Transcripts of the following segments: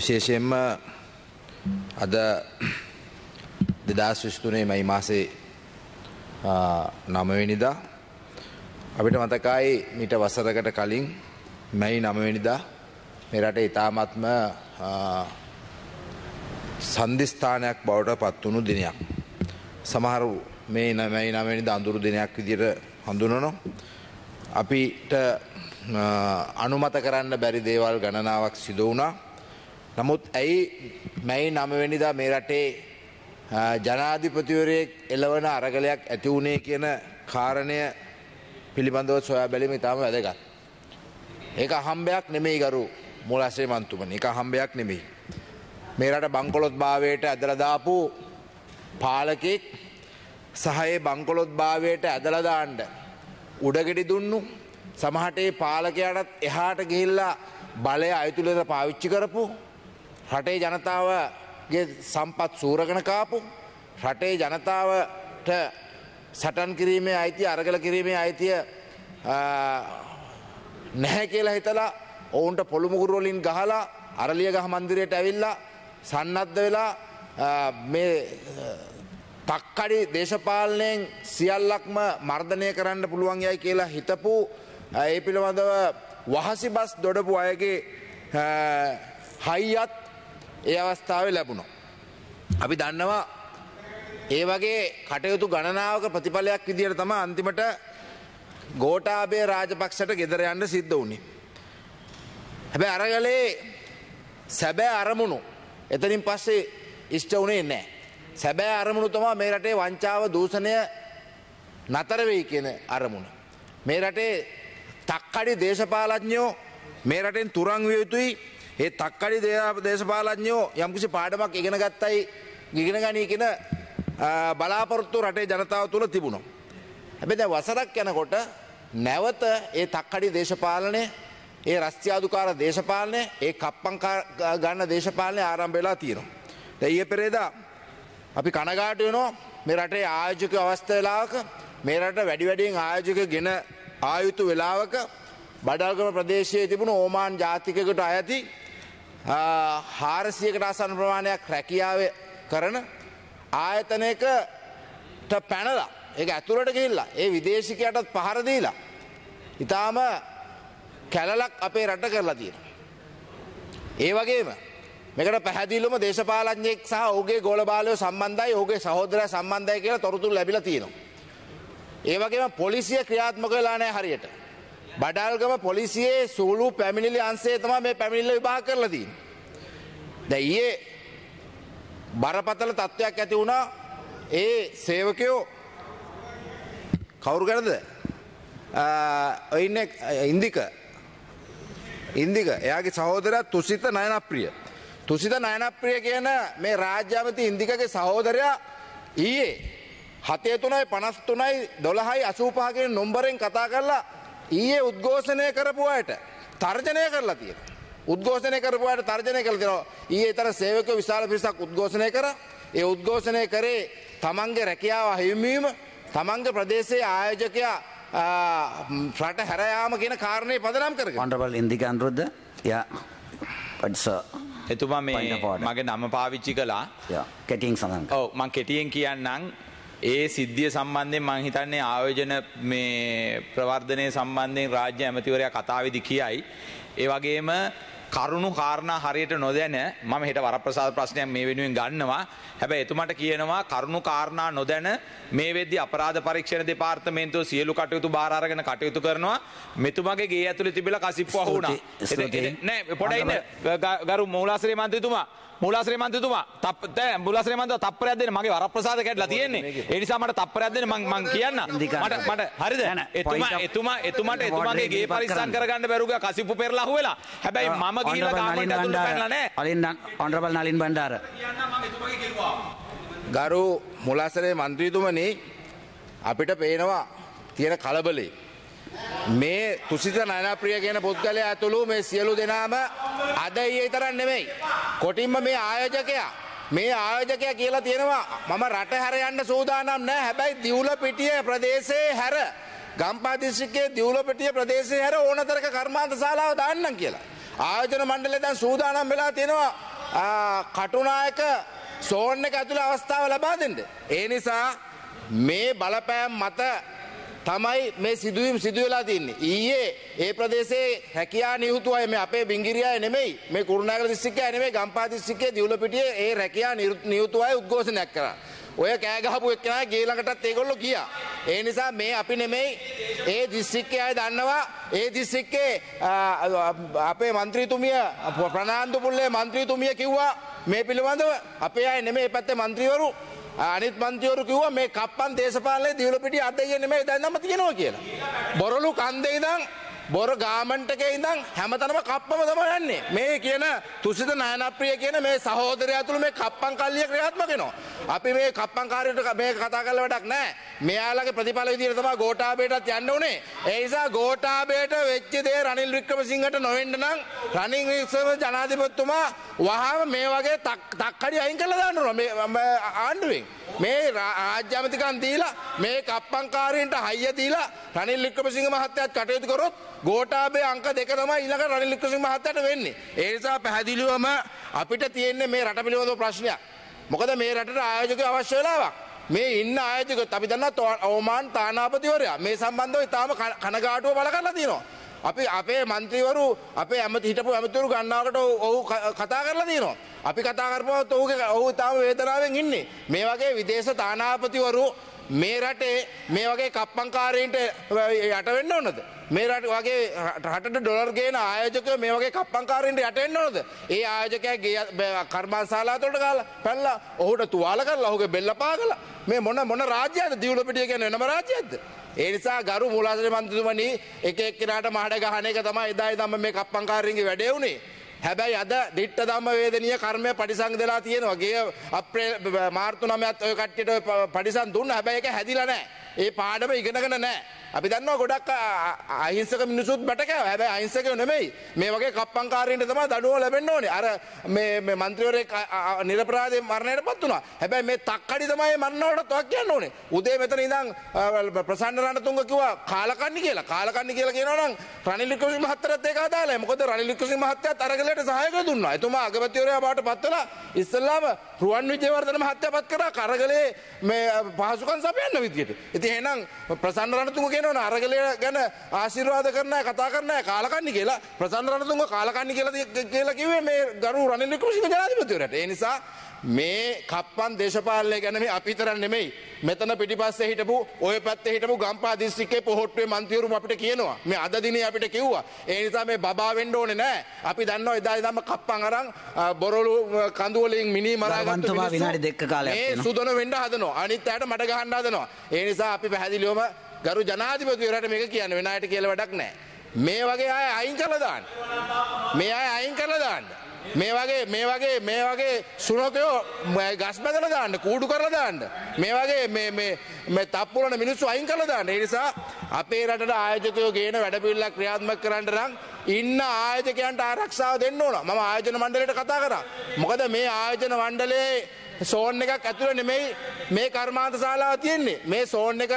විශේෂයෙන්ම අද දෙදස් විස්තුනේ මයි මාසේ නමවෙනිදා අපිට මතකයි මිට වසරකට කලින් මැයි නමවෙනිදා මෙරට ඉතාමත්ම සන්ධිස්ථානයක් බවට පත්වුණු දිනයක්. සමහරු මේ නමැයි නමනි දඳුරු දෙනයක් විදිර හඳුනනො. අපිට අනුමත කරන්න බැරි දේවල් ගණනාවක් සිද වුණා නමුත් ඇයි මැයි නමවැනිදා මේ රටේ ජනාධිපතිවරයෙක් එලවන අරගලයක් ඇති වුණේ කියන කාරණය පිළිබඳව සොයා බැලිම ඉතාම වැදගත්. ඒක හම්බයක් නෙමෙයි ගරු මුලසේ මන්තුමන එක හම්බයක් නෙමෙයි. මේරට බංකොලොත් භාවයට ඇදලදාපු පාලකෙක් සහයේ බංකොලොත් භාවයට ඇදලදාන්ඩ උඩගෙඩි දුන්නු සමහටේ පාලකයටත් එහාට ගිහිල්ලා බලය අයතුළට පාවිච්චි කරපු රටේ ජනතාවගේ සම්පත් සූරගන කාපු රටේ ජනතාවට සටන් කිරීමේ අයිතිය අරගල කිරීමේ අයිතිය නැහැ කියලා හිතලා ඔවුන්ට පොළුමුගුරුවලින් ගහලා අරලිය ගහ මන්දිරයට ඇවිල්ලා සන්නද්ධ වෙලා මේ තක්කඩි දේශපාලනයෙන් සියල්ලක්ම මර්ධනය කරන්න පුළුවන් යයි කියලා හිතපු ඒ පිළිබඳව වහසි බස් දොඩපු අයගේ හයියත් ඒ අවස්ථාව ලැබුණෝ. අපි දන්නවා ඒ වගේ කටයුතු ගණනාවක ප්‍රතිඵලයක් විදියට තම අන්තිමට ගෝටාබේ රාජපක්ෂට ගෙදර යන්න සිද්ධ වුණේ. හැබැ අරගලේ සැබෑ අරමුණු එතනින් පස්සේ ඉෂ්ට වුණේ නෑ. සැබෑ අරමුණු තමා මේ රටේ වංචාව දූෂණය නතරවෙයි කියන අරමුණ. මේ රටේ තක්කඩි දේශපාලඥයෝ මේ රටෙන් තුරං විය යුතුයි ඒ තක්කඩි දේශපාලඥයෝ යම්කිසි පාඩමක් ඉගෙන ගත්තයි ගිගෙන ගනී කියෙන බලාපොරොත්තු රටේ ජනතාව තුළ තිබුණු. හැබ දැ වසරක් යැනකොට නැවත ඒ තක්කඩි දේශපාලනය ඒ රස්්‍යාදුකාර දේශපාලනය ඒ කප්පං ගන්න දේශපාලනය ආරම්භවෙලා තියෙනවා. දැ ඒ පෙරේදා අපි කනගාට වනෝ මේ රටේ ආයෝජක අවස්ථවෙලාවක මේ රට වැඩි වැඩියෙන් ආයෝජක ගෙන ආයුතු වෙලාවක බඩල්ගම ප්‍රදේශයේ තිබුණ ඕමාන් ජාතිකකට අයති හාරසියකට අසන් ප්‍රමාණයක් රැකියාව කරන ආයතනයකට පැනලා ඒ ඇතුළට ගිල්ලා ඒ විදේශිකයටත් පහරදීලා. ඉතාම කැලලක් අපේ රට කරලා තියෙන. ඒ වගේම මෙකට පැහැදිලුම දේශපාලඥයෙක් සහ ඔගේ ගෝලබාලයෝ සම්බන්ධයි ඔගේ සහෝදර සම්බන්ධය කියලා තොරතුරු ලැබිලා තියෙනවා. ඒ වගේම පොලිසිය ක්‍රියාත්මක වෙලා නැහැ හරියට. බඩල්ගම පොලිසියේ සූලු පැමිණිලි අන්සේ තම මේ පැමිණිල්ල විභාග කරලා තියෙන්නේ. දැන් ඊයේ බරපතල තත්වයක් ඇති වුණා ඒ සේවකයෝ කවුරු ගැනද? ඔය ඉන්නේ ඉන්දික. ඉන්දික එයාගේ සහෝදරයා තුසිත නයනප්‍රිය. තුසිත නයනප්‍රිය කියන මේ රාජ්‍යාමති ඉන්දිකගේ සහෝදරයා ඊයේ හතේ තුනයි පනස් තුනයි දොළහයි අසූපාගෙන නොම්බරෙන් කතා කරලා ඊයේ උද්ඝෝෂණය කරපු අයට තර්ජනය කරලා තියෙනවා. උද්ඝෝෂණය කරපු අයට තර්ජනය කරලා තියෙනවා. ඊයේ ඊතර සේවකයෝ විශාල පිරිසක් උද්ඝෝෂණය කරා. ඒ උද්ඝෝෂණය කරේ තමන්ගේ රැකියාව අහිමිවීම, තමන්ගේ ප්‍රදේශයේ ආයෝජකයා රට හැර යාම කියන කාරණේ පදනම් කරගෙන. Honorable Indika Aniruddha. Yeah. It's a එතුමා මේ මගේ නම පාවිච්චි කළා කැටියෙන් සඳහන් ඔව් මං කෙටියෙන් කියන්නම් ඒ සිද්ධිය සම්බන්ධයෙන් මං හිතන්නේ ආයෝජන මේ ප්‍රවර්ධනය සම්බන්ධයෙන් රාජ්‍ය ඇමතිවරයා කතාවේදී කියයි. ඒ වගේම කරුණු කාරණා හරියට නොදැන මම හෙට වරප්‍රසාද ප්‍රශ්නයක් මේ වෙනුවෙන් ගන්නවා. හැබැයි එතුමට කියනවා කරුණු කාරණා නොදැන මේ වෙද්දී අපරාධ පරීක්ෂණ දෙපාර්තමේන්තුව සියලු කටයුතු බාර අරගෙන කටයුතු කරනවා. මෙතුමගේ ගේ ඇතුලේ තිබිලා කසිප්පුව වුණා. නෑ පොඩ්ඩක් ඉන්න ගරු මූලාශ්‍රේ මන්ත්‍රීතුමා මුලාශ්‍රේමන්තතුමා තප්ප මුලාශ්‍රේමන්ත තප්පරයක් දෙන්න මගේ වරප්‍රසාද කැඩලා තියෙන්නේ. ඒ නිසා මට තප්පරයක් දෙන්න මං මං කියන්න. මට මට හරිද? එතුමා එතුමා එතුමාට එතුමාගේ ගේ පරිස්සම් කරගන්න බැරුව කසිප්පු පෙරලා අහුවෙලා. හැබැයි මම ගිහිල්ලා ගාමන්ට ඇතුළට පැනලා නැහැ. අලින් ඔනරබල් නලින් බණ්ඩාර. ගරු මුලාශ්‍රේ මන්ත්‍රීතුමනි අපිට පේනවා තියෙන කලබලේ මේ තුසිත නයනප්‍රිය කියන පුද්ගලයා ඇතුළු මේ සියලු දෙනාම අද ඊයේ තරම් නෙමෙයි. කොටින්ම මේ ආයෝජකයා මේ ආයෝජකයා කියලා තියෙනවා මම රට හැර යන්න සූදානම් නැහැ. හැබැයි දිවුල පිටියේ ප්‍රදේශයේ හැර ගම්පා දිස්ත්‍රික්කයේ දිවුල පිටියේ ප්‍රදේශයේ හැර ඕනතරක කර්මාන්ත ශාලාව දාන්නම් කියලා. ආයෝජන මණ්ඩලය දැන් සූදානම් වෙලා තියෙනවා කටුනායක සෝන් එක ඇතුළේ අවස්ථාව ලබා දෙන්න. ඒ නිසා මේ බලපෑම් මත තමයි මේ සිදුවීම් සිදුවෙලා තින්නේ. ඊයේ ඒ ප්‍රදේශයේ රැකියා නියුතු අය මේ අපේ බිංගිරියාය නෙමෙයි මේ කුරුණෑගල දිස්ත්‍රික්කය නෙමෙයි ගම්පා දිස්ත්‍රික්කයේ දිවුල පිටියේ ඒ රැකියා නියුතු අය උද්ඝෝෂණයක් කරා. ඔය කෑ ගහපු එක්කෙනා ගේ ළඟටත් ඒගොල්ලෝ ගියා. ඒ නිසා මේ අපි නෙමෙයි ඒ දිස්ත්‍රික්කයේ අය දන්නවා ඒ දිස්ත්‍රික්කයේ අපේ മന്ത്രിතුමිය ප්‍රනාන්දු පුල්ලේ മന്ത്രിතුමිය කිව්වා මේ පිළිබඳව අපේ අය නෙමෙයි මේ පැත්තේ മന്ത്രിවරු අනිත් මන්ත්‍රීවරු කිව්වා මේ කප්පන් දේශපාලනයේ දිවිලපිටිය අද ඊයේ නෙමෙයි දැන් නම් තියෙනවා කියලා. බොරළු කන්දේ ඉඳන් බොර ගාමන්ටක ඉඳන් හැමතනම කප්පම තම යන්නේ. මේ කියන තුසිත නයනප්‍රිය කියන මේ සහෝදරය ඇතුළු මේ කප්පං කල්ලිය ක්‍රියාත්මක වෙනවා. අපි මේ කප්පං කාර්යයට මේ කතා කරලා වැඩක් නැහැ. මෙයාලගේ ප්‍රතිඵල විදියට තමයි ගෝඨාභයටත් යන්න උනේ. ඒ නිසා ගෝඨාභයට වෙච්ච දේ රනිල් වික්‍රමසිංහට නොවෙන්න නම් රනිල් වික්‍රමසිංහ ජනාධිපතිතුමා වහාම මේ වගේ තක්කඩි අයින් කරලා දාන්න ඕන මේ ආණ්ඩුවෙන්. මේ රාජ්‍ය අමතිකම් දීලා මේ කප්පං කාර්යයන්ට හයිය දීලා රනිල් වික්‍රමසිංහ මහත්තයාත් කටයුතු කරොත් ගෝටාබේ අංක දෙක තමයි ඊළඟ රනිල් වික්‍රමසිංහ මහත්තයාට වෙන්නේ. ඒ නිසා පැහැදිලිවම අපිට තියෙන්නේ මේ රට පිළිබඳව ප්‍රශ්නයක්. මොකද මේ රටට ආයෝජකයෝ අවශ්‍ය වෙලාවක්. මේ ඉන්න ආයෝජකයොත් අපි දන්නවා ඕමාන් තානාපතිවරයා මේ සම්බන්ධව ඉතාම කනගාටුව පළ කරලා තියෙනවා. අපි අපේ මන්ත්‍රීවරු අපේ ඇමති හිටපු ඇමතිවරු ගන්නාවකට ඔහු කතා කරලා තියෙනවා. අපි කතා කරපුවත් ඔහුගේ ඔහු ඉතාම වේදනාවෙන් ඉන්නේ. මේ වගේ විදේශ තානාපතිවරු මේ රටේ මේ වගේ කප්පංකාරීන්ට යට වෙන්න ඕනද? මේ රට වගේ රටට ඩොලර් ගේන ආයෝජකයෝ මේ වගේ කප්පංකාරීන්ට යට වෙන්න ඕනද? ඒ ආයෝජකයා ගේ කර්මාන්තශාලාවට ගාලා පැනලා ඔහුට තුවාල කරලා ඔහුගේ බෙල්ල පාගලා මේ මොන මොන රාජ්‍යයක්ද දියුල පිටිය කියන්නේ වෙනම රාජ්‍යයක්ද? ඒ නිසා ගරු මුලාසරි මන්ත්‍රීතුමනි එක එක්කෙනාට මහඩ ගහන එක තමයි එදා ඉඳන්ම මේ කප්පංකාරීන්ගේ වැඩේ උනේ. හැබැයි අද දිට්ට දම්ම වේදනය කර්මය පටිසං දෙලා තියෙනවාගේ අපේ මාර්තු නමයත් ඔය කට්ටිට පටිසන් දුන්න හැබැයි එක හැදිලනෑ ඒ පාඩම ඉගෙනගෙන නෑ අපි දන්නවා ගොඩක් අහිංසක මිනිසුත් බටකෑ හැබැයි අහිංසකයෝ නෙමෙයි. මේ වගේ කප්පංකාරීන්ට තමයි දඬුවම ලැබෙන්න ඕනේ. අර මේ මේ മന്ത്രിවරයෙක් නිරපරාධයෙන් මරණයටපත් වුණා. හැබැයි මේ තක්කඩි තමයි මරණවලට තවක් කියන්න ඕනේ. උදේ මෙතන ඉඳන් ප්‍රසන්න රණතුංග කිව්වා කාලකන්ණි කියලා. කාලකන්ණි කියලා කියනවා නම් රනිල් වික්‍රමසිංහ මහත්තයත් ඒක අදාළයි. මොකද රනිල් වික්‍රමසිංහ මහත්තයත් අරගලයට සහායක දුන්නා. එතුමා අගමැතිවරයා බවට පත් වෙලා ඉස්සෙල්ලාම රුවන් විජේවර්ධන මහත්තයා පත් කරා කරගලේ මේ පහසුකම් සපයන්න විදියට. ඉතින් එහෙනම් ප්‍රසන්න රණතුංග කියනවන අරගලය ගැන ආශිර්වාද කරන කතා කරන කාලකන්නේ කියලා ප්‍රසන්රණතුන්ග කාලකන්නේ කියලා කියලා කිවේ මේ ගරු රනිල් වික්‍රමසිංහ ජනාධිපතිවරට. ඒ නිසා මේ කප්පන් දේශපාලනය ගැන මේ අපිතරන් නෙමෙයි. මෙතන පිටිපස්සේ හිටපු ඔය පැත්තේ හිටපු ගම්පා දිස්ත්‍රික්කේ පොහොට්ටුවේ මන්ත්‍රීවරුම අපිට කියනවා. මේ අද දිනේ අපිට කිව්වා. ඒ නිසා මේ බබා වෙන්න ඕනේ නෑ. අපි දන්නවා එදා ඉඳන්ම කප්පන් අරන් බොරළු කඳු වලින් මිනි මරාගත්තු මිනිස්සු විනාඩි දෙක කාලයක් වෙනවා. මේ සුදන වෙන්න හදනවා. අනිත් අයට මඩ ගහන්න හදනවා. ඒ නිසා අපි පැහැදිලිවම ගරු ජනාධිපතිවරට මේක කියන්න වෙන අයට කියලා වැඩක් නැහැ. මේ වගේ අය අයින් කරලා දාන්න. මේ අය අයින් කරලා දාන්න. මේ වගේ මේ වගේ මේ වගේ සුනකයෝ ගස් බදලා දාන්න, කූඩු කරලා දාන්න. මේ වගේ මේ මේ මේ තප්පුරන මිනිස්සු අයින් කරලා දාන්න. ඒ නිසා අපේ රටට ආයෝජකයෝ ගේන වැඩපිළිවෙලක් ක්‍රියාත්මක කරන්න නම් ඉන්න ආයෝජකයන්ට ආරක්ෂාව දෙන්න ඕන. මම ආයෝජන මණ්ඩලයට කතා කරා. මොකද මේ ආයෝජන මණ්ඩලයේ සෝන් එකක් ඇතුළ නෙමෙයි මේ කර්මාන්ත ශාලාව තියෙන්නේ මේ සෝන් එක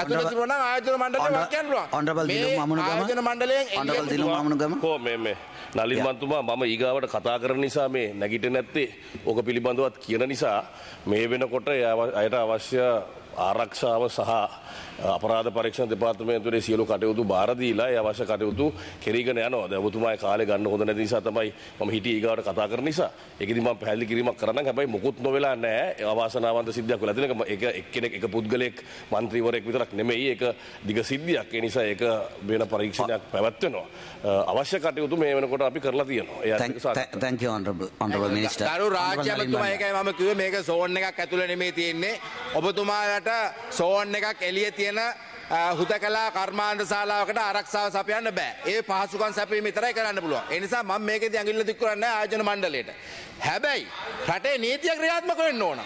ඇතුළ තිබුණා නම් ආයතන මණ්ඩලය වක්කන්නවා ඔනරබල් දිනු මමුණුගම ආයතන මණ්ඩලයෙන් ඔනරබල් දිනු මමුණුගම කො මේ මේ නලින් මන්තුමා මම ඊගාවට කතා කරන නිසා මේ නැගිට නැත්තේ ඕක පිළිබඳවත් කියන නිසා මේ වෙනකොට අයට අවශ්‍ය ආරක්ෂාව සහ අපරාධ පරීක්ෂණ දෙපාර්තමේන්තුවේ සියලු කටයුතු බාර දීලා ඒ අවශ්‍ය කටයුතු කෙරීගෙන යනවා. දැන් ඔබතුමාගේ කාලේ ගන්න හොඳ නැති නිසා තමයි මම හිටියේ ඊගාවට කතා කරන නිසා. ඒකෙදි මම පැහැදිලි කිරීමක් කරන්නම්. හැබැයි මුකුත් නොවෙලා නැහැ. අවාසනාවන්ත සිද්ධියක් වෙලා තියෙන එක එක්කෙනෙක් එක පුද්ගලයෙක් മന്ത്രിවරයෙක් විතරක් නෙමෙයි. ඒක දිග සිද්ධියක්. ඒ නිසා ඒක වෙන පරීක්ෂණයක් පැවැත්වෙනවා. අවශ්‍ය කටයුතු මේ වෙනකොට අපි කරලා තියෙනවා. ඒ thank you honorable honorable minister. දරු රාජ්‍යතුමා ඒකයි මම කිව්වේ මේක සෝන් එකක් ඇතුළේ නෙමෙයි තියෙන්නේ. ඔබතුමාට සෝන් එකක් එලිය තියෙන හුද කලා කර්මාන්ද ශාලාවකට ආරක්ෂාව සපයන්න බෑ. ඒ පහසුකම් සැපීම විතරයි කරන්න පුළුවන්. ඒ නිසා මම මේකේදී ඇඟිල්ල දික් කරන්නේ ආයෝජන මණ්ඩලයට. හැබැයි රටේ නීතිය ක්‍රියාත්මක වෙන්න ඕන.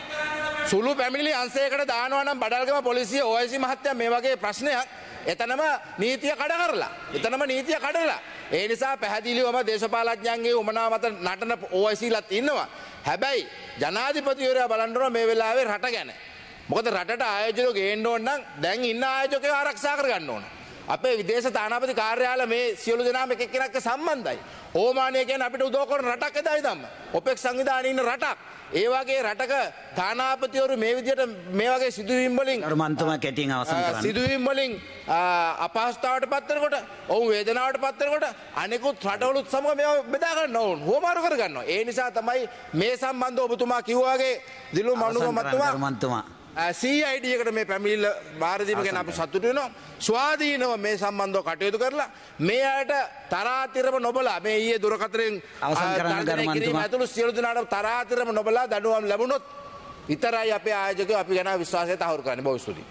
සුළු පැමිණිලි අංශයකට දානවා නම් බඩල්ගම පොලිසිය OIC මහත්තයා මේ වගේ ප්‍රශ්නයක් එතනම නීතිය කඩ කරලා. එතනම නීතිය කඩලා. ඒ නිසා පැහැදිලිවම දේශපාලඥයන්ගේ උමනා මත නටන OIC ලත් ඉන්නවා. හැබැයි ජනාධිපතිවරයා බලන්න ඕන මේ වෙලාවේ රට ගැන. මොකද රටට ආයෝජකයෝ ගේන්න ඕන නම් දැන් ඉන්න ආයෝජකයෝ ආරක්ෂා කරගන්න ඕන. අපේ විදේශ තානාපති කාර්යාලය මේ සියලු දෙනාම එක එක්කෙනෙක්ට සම්බන්ධයි. ඕමානය කියන්නේ අපිට උදව් කරන රටක් එදා ඉඳන්ම. ඔපෙක් සංවිධානයේ ඉන්න රටක්. ඒ වගේ රටක තානාපතිවරු මේ විදිහට මේ වගේ සිදුවීම් වලින් අර මන්තම කැටියෙන් අවසන් කරන්න. සිදුවීම් වලින් අපහසුතාවට පත් වෙනකොට, ඔවුන් වේදනාවට පත් වෙනකොට අනිකුත් රටවලුත් සමග මේවා බෙදා ගන්න ඕන. හොමාරු කර ගන්නවා. ඒ නිසා තමයි මේ සම්බන්ධව ඔබතුමා කිව්වාගේ දිලු මනුගමතුමා සී අයිඩියකට මේ පැමිල්ල භාරදීම ගැන අපි සතුට වෙනවා ස්වාධීනව මේ සම්බන්ධව කටයුතු කරලා මේ අයට තරාතිරම නොබලා මේ ඊයේ දුරකතරෙන් ඇතුළු සියලු දෙනාට තරාතිරම නොබලා දඩුවම් ලැබුණොත් විතරයි අපේ ආයෝජකයෝ අපි ගැන විශ්වාසය තහවුරු කරන්න බොහොම ස්තුතියි